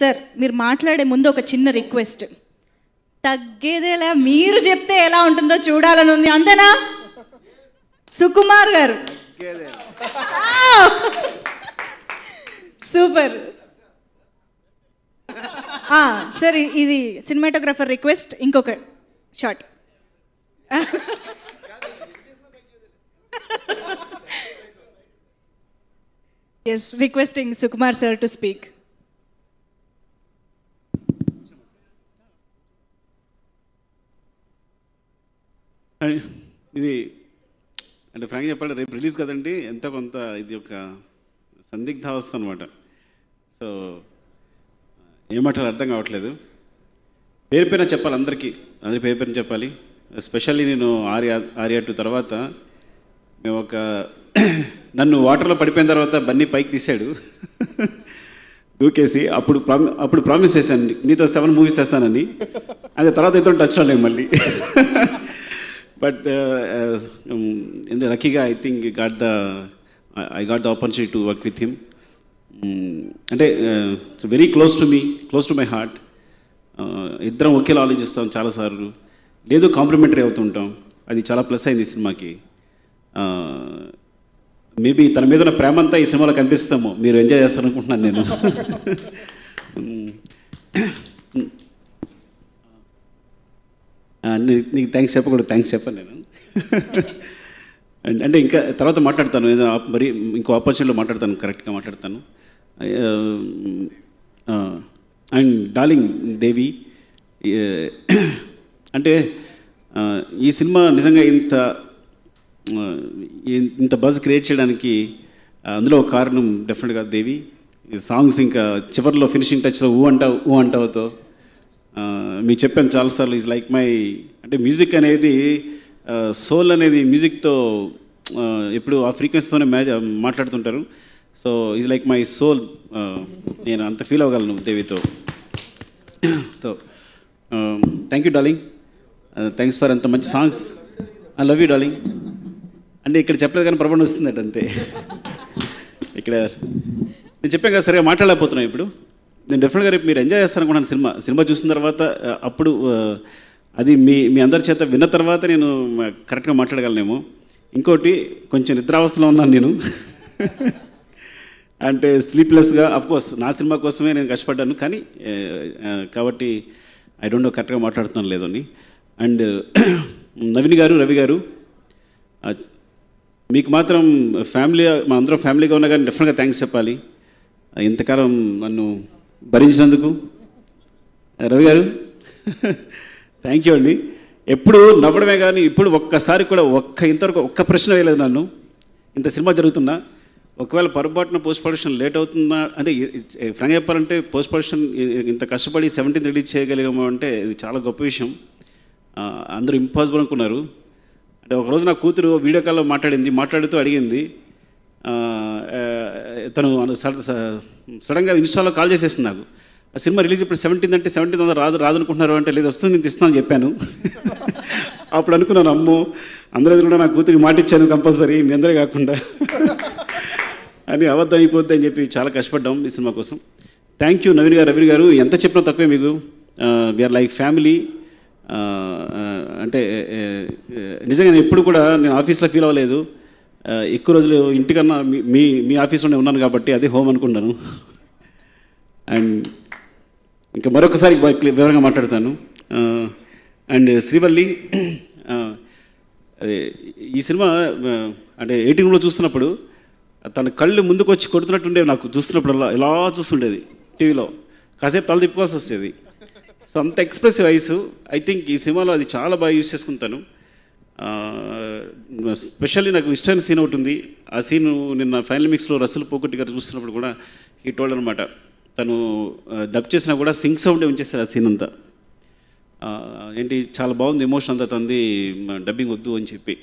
Sir మీరు మాట్లాడే ముందు ఒక చిన్న రిక్వెస్ట్ తగ్గేదేలా మీరు చెప్తే ఎలా ఉంటుందో చూడాలని ఉంది అంతేనా సుకుమార్ గారు సూపర్ సార్ ఇది సినిమాటోగ్రాఫర్ రిక్వెస్ట్ ఇంకొక short yes requesting Sukumar sir to speak ఇది అంటే ఫ్రాంక్ చెప్పాలి రేపు రిలీజ్ కదండి ఎంత కొంత ఇది ఒక సందిగ్ధావస్థ అనమాట సో ఏమంటారు అర్థం కావట్లేదు పేరు పైన చెప్పాలి అందరికీ అందరి పేరు పైన చెప్పాలి ఎస్పెషల్లీ నేను ఆర్యా ఆర్యా టూ తర్వాత మేము ఒక నన్ను వాటర్లో పడిపోయిన తర్వాత బన్నీ పైకి తీశాడు దూకేసి అప్పుడు ప్రామి అప్పుడు ప్రామిస్ చేశాను నీతో సెవెన్ మూవీస్ చేస్తానని అదే తర్వాత ఇతను టచ్లో లేవు మళ్ళీ but as, the in I think got the I got the opportunity the opportunity to work mm, అంటే it's very close to me close to my heart ఇద్దరం ఒకేలా ఆలోచిస్తాం చాలాసార్లు లేదు కాంప్లిమెంటరీ అవుతుంటాం అది చాలా ప్లస్ అయింది ఈ సినిమాకి uh, మేబీ తన మీద ఉన్న ప్రేమ ఈ సినిమాలో కనిపిస్తాము మీరు ఎంజాయ్ చేస్తారనుకుంటున్నాను నేను mm. నీకు థ్యాంక్స్ చెప్పకూడదు థ్యాంక్స్ చెప్పాను నేను అంటే ఇంకా తర్వాత మాట్లాడతాను ఏదైనా మరి ఇంకో ఆపర్చునిటీలో మాట్లాడతాను కరెక్ట్గా మాట్లాడతాను అండ్ డార్లింగ్ దేవి అంటే ఈ సినిమా నిజంగా ఇంత ఇంత బజ్ క్రియేట్ చేయడానికి అందులో కారణం డెఫినెట్గా దేవి సాంగ్స్ ఇంకా చివరిలో ఫినిషింగ్ టచ్లో ఊ అంటావు ఊ అంటావుతో మీకు చెప్పాను చాలాసార్లు ఈజ్ లైక్ మై అంటే మ్యూజిక్ అనేది సోల్ అనేది మ్యూజిక్తో ఎప్పుడు ఆ ఫ్రీక్వెన్సీతోనే మ్యాచ్ మాట్లాడుతుంటారు so is like my soul నేను అంత ఫీల్ అవ్వగలను దేవితో so thank you darling thanks for అంత మంచి songs I love you darling అంటే ఇక్కడ చెప్పలేదు కానీ ప్రబంధం వస్తుందట అంతే ఇక్కడ నేను చెప్పాను కదా సరిగా మాట్లాడలేకపోతున్నాను ఇప్పుడు నేను డెఫినెట్గా రేపు మీరు ఎంజాయ్ చేస్తారనుకున్నాను సినిమా సినిమా చూసిన తర్వాత అప్పుడు అది మీ మీ అందరి చేత విన్న తర్వాత నేను కరెక్ట్గా మాట్లాడగలనేమో ఇంకోటి కొంచెం నిద్రావస్థలో ఉన్నాను నేను అంటే స్లీప్లెస్గా కోర్స్ నా సినిమా కోసమే నేను కష్టపడ్డాను కానీ కాబట్టి ఐ డోంట్ నో కరెక్ట్గా మాట్లాడుతున్నాను లేదని అండ్ నవీన్ గారు రవి గారు మీకు మాత్రం ఫ్యామిలీ మా అందరం ఫ్యామిలీగా ఉన్నా కానీ డెఫినెట్గా థ్యాంక్స్ చెప్పాలి ఇంతకాలం నన్ను భరించినందుకు రవి గారు థ్యాంక్ యూ అండి ఎప్పుడు నవ్వడమే కానీ ఇప్పుడు ఒక్కసారి కూడా ఒక్క ఇంతవరకు ఒక్క ప్రశ్న వేయలేదు నన్ను ఇంత సినిమా జరుగుతున్నా ఒకవేళ పొరపాటున పోస్ట్ ప్రొడక్షన్ లేట్ అవుతుందా అంటే ఫ్రంగ్ చెప్పాలంటే పోస్ట్ ప్రొడక్షన్ ఇంత కష్టపడి సెవెంటీన్ రిలీజ్ చేయగలిగాము అంటే ఇది చాలా గొప్ప విషయం అందరూ ఇంపాసిబుల్ అనుకున్నారు అంటే ఒకరోజు నా కూతురు వీడియో కాల్లో మాట్లాడింది మాట్లాడుతూ అడిగింది తను సడన్గా ఇన్స్టాలో కాల్ చేసేసింది నాకు ఆ సినిమా రిలీజ్ ఇప్పుడు సెవెంటీన్ అంటే సెవెంటీన్ అందరూ రాదు రాదు అనుకుంటున్నారు అంటే లేదు వస్తుంది నేను ఇస్తాను చెప్పాను అప్పుడు అనుకున్నాను అమ్మో అందరూ కూడా నా కూతురికి మాటిచ్చాను కంపల్సరీ మీ అందరే కాకుండా అని అబద్ధం అయిపోద్ది అని చెప్పి చాలా కష్టపడ్డాం ఈ సినిమా కోసం థ్యాంక్ యూ నవీన్ గారు రవి గారు ఎంత చెప్పినా తక్కువే మీకు విఆర్ లైక్ ఫ్యామిలీ అంటే నిజంగా ఎప్పుడు కూడా నేను ఆఫీస్లో ఫీల్ అవ్వలేదు ఎక్కువ రోజులు ఇంటికన్నా మీ మీ ఆఫీస్లోనే ఉన్నాను కాబట్టి అదే హోమ్ అనుకున్నాను అండ్ ఇంకా మరొకసారి వివరంగా మాట్లాడతాను అండ్ శ్రీవల్లి అదే ఈ సినిమా అంటే ఎయిటీన్లో చూస్తున్నప్పుడు తన కళ్ళు ముందుకు వచ్చి కొడుతున్నట్టుండే నాకు చూస్తున్నప్పుడు అలా చూస్తుండేది టీవీలో కాసేపు తల తిప్పుకోవాల్సి వచ్చేది సో అంత ఎక్స్ప్రెసివ్ ఐస్ ఐ థింక్ ఈ సినిమాలో అది చాలా బాగా యూజ్ చేసుకుంటాను స్పెషల్లీ నాకు ఇష్టమైన సీన్ ఒకటి ఉంది ఆ సీన్ నిన్న ఫైనల్ మిక్స్లో రసలు పోకొట్టి గారు చూస్తున్నప్పుడు కూడా ఈ టోల్డ్ అనమాట తను డబ్ చేసినా కూడా సింక్ సౌండే ఉంచేస్తారు ఆ సీన్ అంతా ఏంటి చాలా బాగుంది ఎమోషన్ అంతా తంది డబ్బింగ్ వద్దు అని చెప్పి